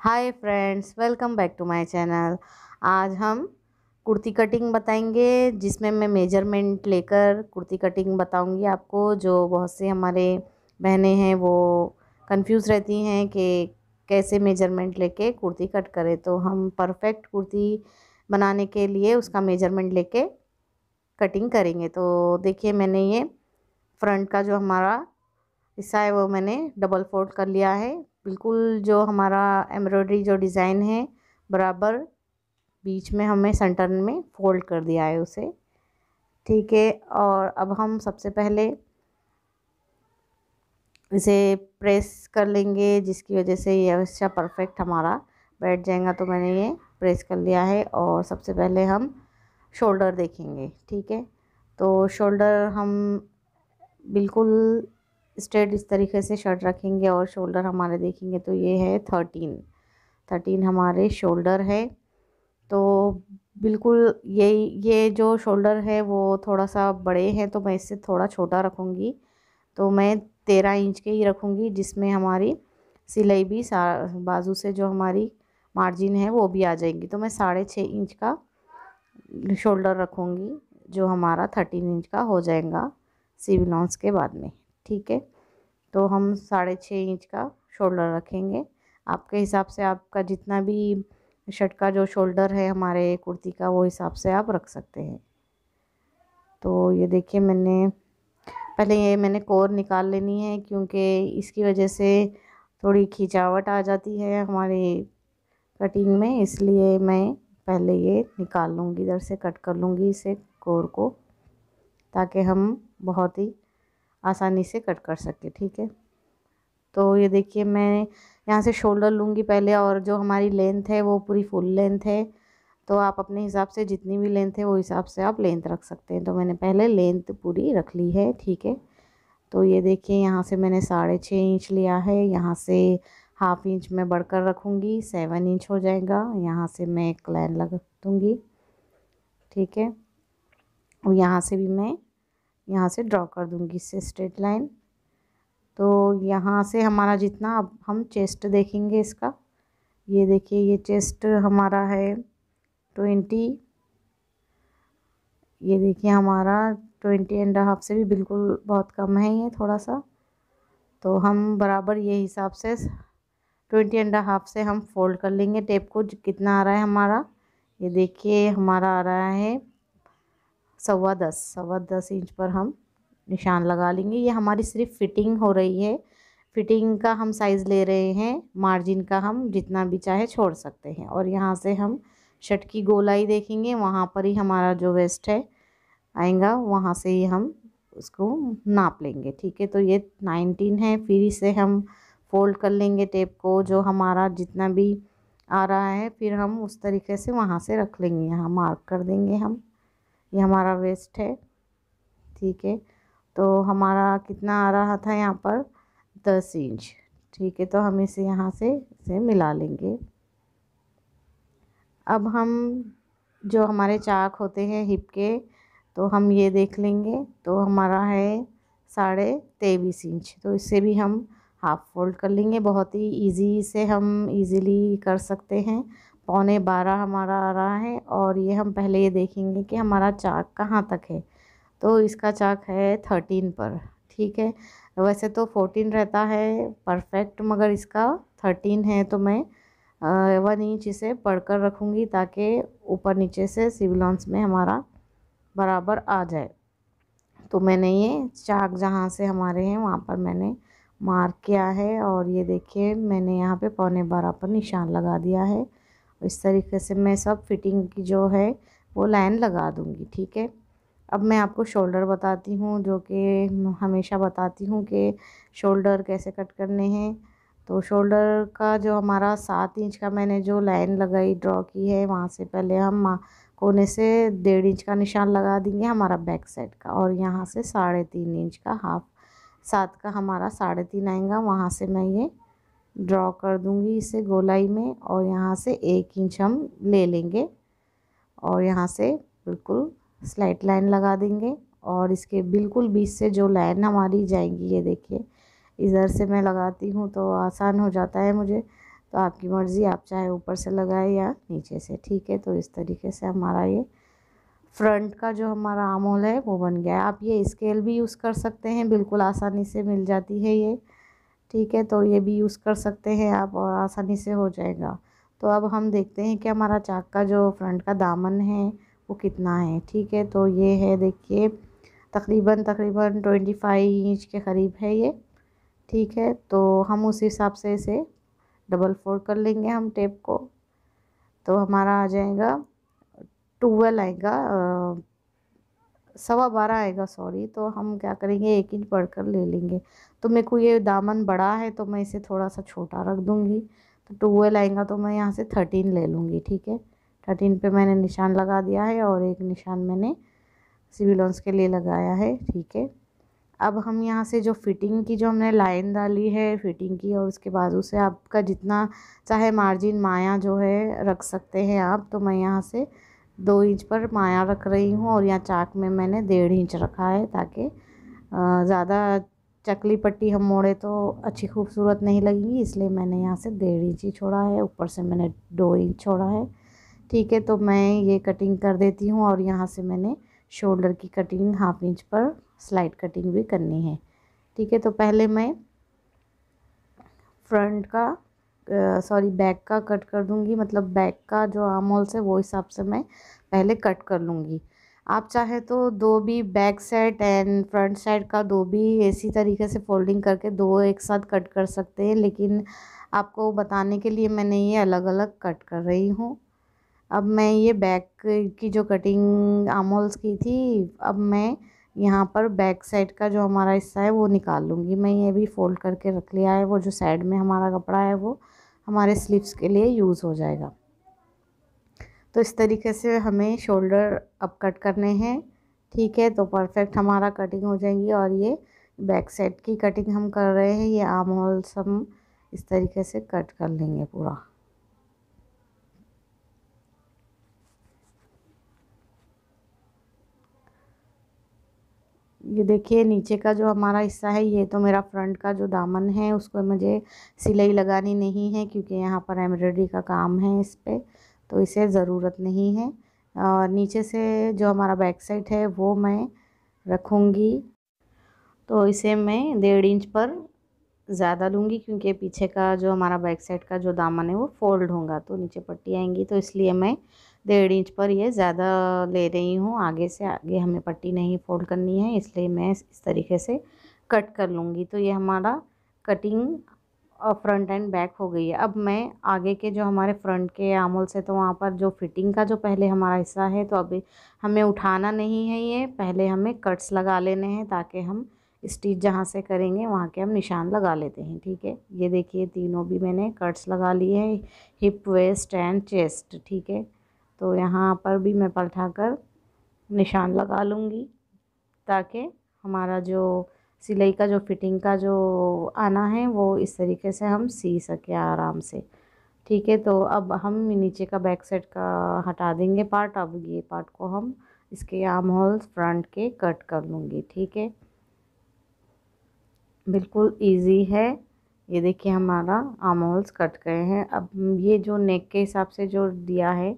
hi friends welcome back to my channel आज हम kurti cutting बताएंगे जिसमें मैं मेजरमेंट लेकर कुर्ती कटिंग बताऊंगी आपको जो बहुत से हमारे बहनें हैं वो कंफ्यूज रहती हैं कि कैसे मेजरमेंट लेके कुर्ती कट करें तो हम परफेक्ट कुर्ती बनाने के लिए उसका मेजरमेंट लेके कटिंग करेंगे तो देखिए मैंने ये फ्रंट का जो हमारा हिस्सा है वो मैंने डबल फोल्ड कर लिया है बिल्कुल जो हमारा एम्ब्रॉयडरी जो डिज़ाइन है बराबर बीच में हमें सेंटर में फोल्ड कर दिया है उसे ठीक है और अब हम सबसे पहले इसे प्रेस कर लेंगे जिसकी वजह से ये अवश्य अच्छा परफेक्ट हमारा बैठ जाएगा तो मैंने ये प्रेस कर लिया है और सबसे पहले हम शोल्डर देखेंगे ठीक है तो शोल्डर हम बिल्कुल स्ट्रेट इस तरीके से शर्ट रखेंगे और शोल्डर हमारे देखेंगे तो ये है थर्टीन थर्टीन हमारे शोल्डर है तो बिल्कुल ये ये जो शोल्डर है वो थोड़ा सा बड़े हैं तो मैं इससे थोड़ा छोटा रखूँगी तो मैं तेरह इंच के ही रखूँगी जिसमें हमारी सिलाई भी बाजू से जो हमारी मार्जिन है वो भी आ जाएगी तो मैं साढ़े छः इंच का शोल्डर रखूँगी जो हमारा थर्टीन इंच का हो जाएगा सिविलॉन्स के बाद में ठीक है तो हम साढ़े छः इंच का शोल्डर रखेंगे आपके हिसाब से आपका जितना भी शर्ट का जो शोल्डर है हमारे कुर्ती का वो हिसाब से आप रख सकते हैं तो ये देखिए मैंने पहले ये मैंने कोर निकाल लेनी है क्योंकि इसकी वजह से थोड़ी खिंचावट आ जाती है हमारे कटिंग में इसलिए मैं पहले ये निकाल लूँगी इधर से कट कर लूँगी इसे कोर को ताकि हम बहुत ही आसानी से कट कर सके ठीक है तो ये देखिए मैं यहाँ से शोल्डर लूँगी पहले और जो हमारी लेंथ है वो पूरी फुल लेंथ है तो आप अपने हिसाब से जितनी भी लेंथ है वो हिसाब से आप लेंथ रख सकते हैं तो मैंने पहले लेंथ पूरी रख ली है ठीक है तो ये देखिए यहाँ से मैंने साढ़े छः इंच लिया है यहाँ से हाफ इंच में बढ़कर रखूँगी सेवन इंच हो जाएगा यहाँ से मैं एक लाइन लगा दूँगी ठीक है और यहाँ से भी मैं यहाँ से ड्रॉ कर दूँगी इससे स्ट्रेट लाइन तो यहाँ से हमारा जितना अब हम चेस्ट देखेंगे इसका ये देखिए ये चेस्ट हमारा है ट्वेंटी ये देखिए हमारा ट्वेंटी एंड हाफ से भी बिल्कुल बहुत कम है ये थोड़ा सा तो हम बराबर ये हिसाब से ट्वेंटी एंड हाफ से हम फोल्ड कर लेंगे टेप को कितना आ रहा है हमारा ये देखिए हमारा आ रहा है सवा दस सवा दस इंच पर हम निशान लगा लेंगे ये हमारी सिर्फ फिटिंग हो रही है फिटिंग का हम साइज़ ले रहे हैं मार्जिन का हम जितना भी चाहे छोड़ सकते हैं और यहाँ से हम शर्ट की गोलाई देखेंगे वहाँ पर ही हमारा जो वेस्ट है आएगा वहाँ से ही हम उसको नाप लेंगे ठीक है तो ये नाइनटीन है फिर इसे हम फोल्ड कर लेंगे टेप को जो हमारा जितना भी आ रहा है फिर हम उस तरीके से वहाँ से रख लेंगे यहाँ मार्क कर देंगे हम ये हमारा वेस्ट है ठीक है तो हमारा कितना आ रहा था यहाँ पर दस इंच ठीक है तो हम इसे यहाँ से इसे मिला लेंगे अब हम जो हमारे चाक होते हैं हिप के तो हम ये देख लेंगे तो हमारा है साढ़े तेईस इंच तो इससे भी हम हाफ फोल्ड कर लेंगे बहुत ही इजी से हम इजीली कर सकते हैं पौने बारह हमारा आ रहा है और ये हम पहले ये देखेंगे कि हमारा चाक कहाँ तक है तो इसका चाक है थर्टीन पर ठीक है वैसे तो फोर्टीन रहता है परफेक्ट मगर इसका थर्टीन है तो मैं वन इंच इसे पढ़ कर रखूँगी ताकि ऊपर नीचे से सिविलॉन्स में हमारा बराबर आ जाए तो मैंने ये चाक जहाँ से हमारे हैं वहाँ पर मैंने मार्क किया है और ये देखिए मैंने यहाँ पे पौने बारह पर निशान लगा दिया है तो इस तरीके से मैं सब फिटिंग की जो है वो लाइन लगा दूँगी ठीक है अब मैं आपको शोल्डर बताती हूँ जो कि हमेशा बताती हूँ कि शोल्डर कैसे कट करने हैं तो शोल्डर का जो हमारा सात इंच का मैंने जो लाइन लगाई ड्रॉ की है वहाँ से पहले हम कोने से डेढ़ इंच का निशान लगा देंगे हमारा बैक साइड का और यहाँ से साढ़े तीन इंच का हाफ सात का हमारा साढ़े तीन आएगा वहाँ से मैं ये ड्रॉ कर दूंगी इसे गोलाई में और यहाँ से एक इंच हम ले लेंगे और यहाँ से बिल्कुल स्लाइट लाइन लगा देंगे और इसके बिल्कुल बीच से जो लाइन हमारी जाएंगी ये देखिए इधर से मैं लगाती हूँ तो आसान हो जाता है मुझे तो आपकी मर्ज़ी आप चाहे ऊपर से लगाए या नीचे से ठीक है तो इस तरीके से हमारा ये फ्रंट का जो हमारा आमोल है वो बन गया आप ये स्केल भी यूज़ कर सकते हैं बिल्कुल आसानी से मिल जाती है ये ठीक है तो ये भी यूज़ कर सकते हैं आप और आसानी से हो जाएगा तो अब हम देखते हैं कि हमारा चाक का जो फ्रंट का दामन है वो कितना है ठीक है तो ये है देखिए तकरीबन तकरीबन ट्वेंटी फाइव इंच के करीब है ये ठीक है तो हम उस हिसाब से इसे डबल फोर कर लेंगे हम टेप को तो हमारा आ जाएगा ट्वेल्व आएगा सवा बारह आएगा सॉरी तो हम क्या करेंगे एक इंच बढ़कर ले लेंगे तो मेरे को ये दामन बड़ा है तो मैं इसे थोड़ा सा छोटा रख दूँगी तो टूवेल आएगा तो मैं यहाँ से थर्टीन ले लूँगी ठीक है थर्टीन पे मैंने निशान लगा दिया है और एक निशान मैंने सिविलोंस के लिए लगाया है ठीक है अब हम यहाँ से जो फिटिंग की जो हमने लाइन डाली है फिटिंग की और उसके बाजू से आपका जितना चाहे मार्जिन माया जो है रख सकते हैं आप तो मैं यहाँ से दो इंच पर माया रख रही हूँ और यहाँ चाक में मैंने डेढ़ इंच रखा है ताकि ज़्यादा चकली पट्टी हम मोड़े तो अच्छी खूबसूरत नहीं लगेगी इसलिए मैंने यहाँ से डेढ़ इंच ही छोड़ा है ऊपर से मैंने दो इंच छोड़ा है ठीक है तो मैं ये कटिंग कर देती हूँ और यहाँ से मैंने शोल्डर की कटिंग हाफ इंच पर स्लाइड कटिंग भी करनी है ठीक है तो पहले मैं फ्रंट का सॉरी बैक का कट कर दूँगी मतलब बैक का जो आर्म होल्स है वो हिसाब से मैं पहले कट कर लूँगी आप चाहे तो दो भी back side and front side का दो भी इसी तरीके से फोल्डिंग करके दो एक साथ कट कर सकते हैं लेकिन आपको बताने के लिए मैंने ये अलग अलग कट कर रही हूँ अब मैं ये बैक की जो कटिंग आमोल्स की थी अब मैं यहाँ पर बैक साइड का जो हमारा हिस्सा है वो निकाल लूँगी मैं ये भी फ़ोल्ड करके रख लिया है वो जो साइड में हमारा कपड़ा है वो हमारे स्लीव्स के लिए यूज़ हो जाएगा तो इस तरीके से हमें शोल्डर अप कट करने हैं ठीक है तो परफेक्ट हमारा कटिंग हो जाएगी और ये बैक साइड की कटिंग हम कर रहे हैं ये आम होल्स हम इस तरीके से कट कर लेंगे पूरा ये देखिए नीचे का जो हमारा हिस्सा है ये तो मेरा फ्रंट का जो दामन है उसको मुझे सिलाई लगानी नहीं है क्योंकि यहाँ पर एम्ब्रॉयडरी का काम है इस पर तो इसे ज़रूरत नहीं है और नीचे से जो हमारा बैक साइड है वो मैं रखूँगी तो इसे मैं डेढ़ इंच पर ज़्यादा लूँगी क्योंकि पीछे का जो हमारा बैक साइड का जो दामन है वो फोल्ड होगा तो नीचे पट्टी आएंगी तो इसलिए मैं डेढ़ इंच पर ये ज़्यादा ले रही हूँ आगे से आगे हमें पट्टी नहीं फोल्ड करनी है इसलिए मैं इस तरीके से कट कर लूँगी तो ये हमारा कटिंग फ्रंट एंड बैक हो गई है अब मैं आगे के जो हमारे फ्रंट के आमोल से तो वहाँ पर जो फिटिंग का जो पहले हमारा हिस्सा है तो अभी हमें उठाना नहीं है ये पहले हमें कट्स लगा लेने हैं ताकि हम स्टिच जहाँ से करेंगे वहाँ के हम निशान लगा लेते हैं ठीक है ये देखिए तीनों भी मैंने कट्स लगा लिए हैं हिप वेस्ट एंड चेस्ट ठीक है तो यहाँ पर भी मैं पलटा कर निशान लगा लूँगी ताकि हमारा जो सिलाई का जो फिटिंग का जो आना है वो इस तरीके से हम सी सके आराम से ठीक है तो अब हम नीचे का बैक साइड का हटा देंगे पार्ट अब ये पार्ट को हम इसके आम होल्स फ्रंट के कट कर लूँगी ठीक है बिल्कुल इजी है ये देखिए हमारा आम होल्स कट गए हैं अब ये जो नेक के हिसाब से जो दिया है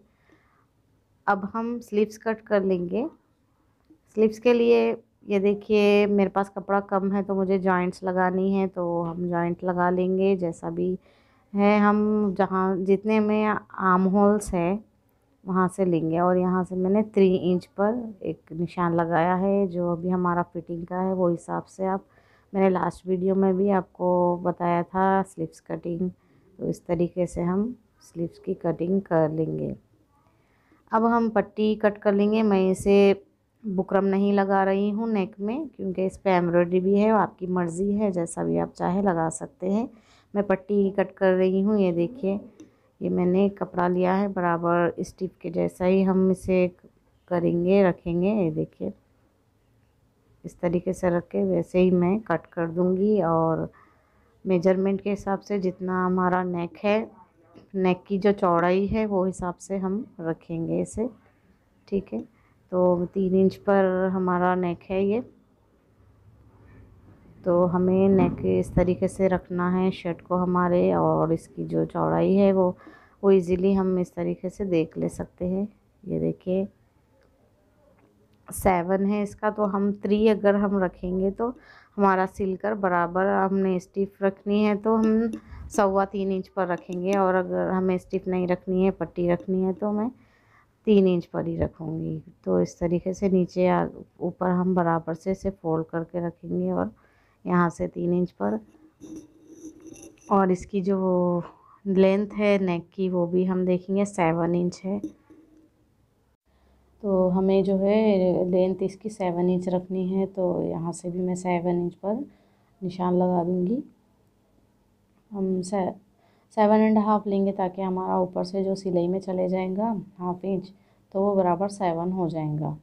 अब हम स्लीव्स कट कर लेंगे स्लीव्स के लिए ये देखिए मेरे पास कपड़ा कम है तो मुझे जॉइंट्स लगानी है तो हम जॉइंट लगा लेंगे जैसा भी है हम जहाँ जितने में आर्म होल्स है वहाँ से लेंगे और यहाँ से मैंने थ्री इंच पर एक निशान लगाया है जो अभी हमारा फिटिंग का है वो हिसाब से आप मैंने लास्ट वीडियो में भी आपको बताया था स्लीव्स कटिंग तो इस तरीके से हम स्लीव्स की कटिंग कर लेंगे अब हम पट्टी कट कर लेंगे मैं इसे बुकरम नहीं लगा रही हूँ नेक में क्योंकि इस पर एम्ब्रॉयडरी भी है आपकी मर्ज़ी है जैसा भी आप चाहे लगा सकते हैं मैं पट्टी कट कर रही हूँ ये देखिए ये मैंने कपड़ा लिया है बराबर स्टिप के जैसा ही हम इसे करेंगे रखेंगे ये देखिए इस तरीके से रख के वैसे ही मैं कट कर दूँगी और मेजरमेंट के हिसाब से जितना हमारा नेक है नेक की जो चौड़ाई है वो हिसाब से हम रखेंगे इसे ठीक है तो तीन इंच पर हमारा नेक है ये तो हमें नेक इस तरीके से रखना है शर्ट को हमारे और इसकी जो चौड़ाई है वो वो इजीली हम इस तरीके से देख ले सकते हैं ये देखिए सेवन है इसका तो हम थ्री अगर हम रखेंगे तो हमारा सिलकर बराबर हमने स्टिफ रखनी है तो हम सवा तीन इंच पर रखेंगे और अगर हमें स्टिफ नहीं रखनी है पट्टी रखनी है तो मैं तीन इंच पर ही रखूँगी तो इस तरीके से नीचे ऊपर हम बराबर से इसे फोल्ड करके रखेंगे और यहाँ से तीन इंच पर और इसकी जो लेंथ है नेक की वो भी हम देखेंगे सेवन इंच है तो हमें जो है लेंथ इसकी सेवन इंच रखनी है तो यहाँ से भी मैं सेवन इंच पर निशान लगा दूँगी हम से सेवन एंड हाफ़ लेंगे ताकि हमारा ऊपर से जो सिलाई में चले जाएगा हाफ इंच तो वो बराबर सेवन हो जाएगा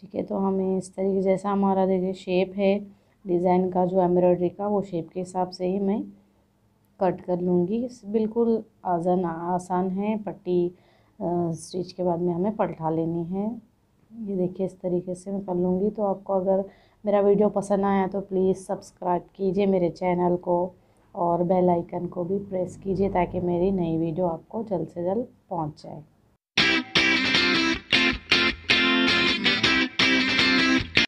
ठीक है तो हमें इस तरीके जैसा हमारा देखिए शेप है डिज़ाइन का जो एम्ब्रॉयडरी का वो शेप के हिसाब से ही मैं कट कर लूँगी बिल्कुल आजन आसान है पट्टी स्टिच के बाद में हमें पलटा लेनी है ये देखिए इस तरीके से मैं कर लूँगी तो आपको अगर मेरा वीडियो पसंद आया तो प्लीज़ सब्सक्राइब कीजिए मेरे चैनल को और बेल आइकन को भी प्रेस कीजिए ताकि मेरी नई वीडियो आपको जल्द से जल्द पहुँच जाए